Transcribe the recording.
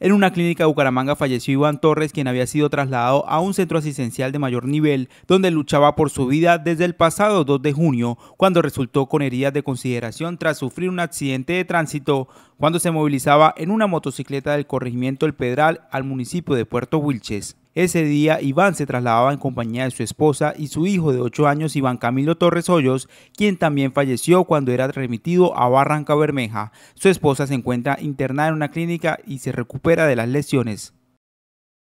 En una clínica de Bucaramanga falleció Iván Torres, quien había sido trasladado a un centro asistencial de mayor nivel, donde luchaba por su vida desde el pasado 2 de junio, cuando resultó con heridas de consideración tras sufrir un accidente de tránsito cuando se movilizaba en una motocicleta del corregimiento El Pedral al municipio de Puerto Wilches. Ese día, Iván se trasladaba en compañía de su esposa y su hijo de 8 años, Iván Camilo Torres Hoyos, quien también falleció cuando era remitido a Barranca Bermeja. Su esposa se encuentra internada en una clínica y se recupera de las lesiones.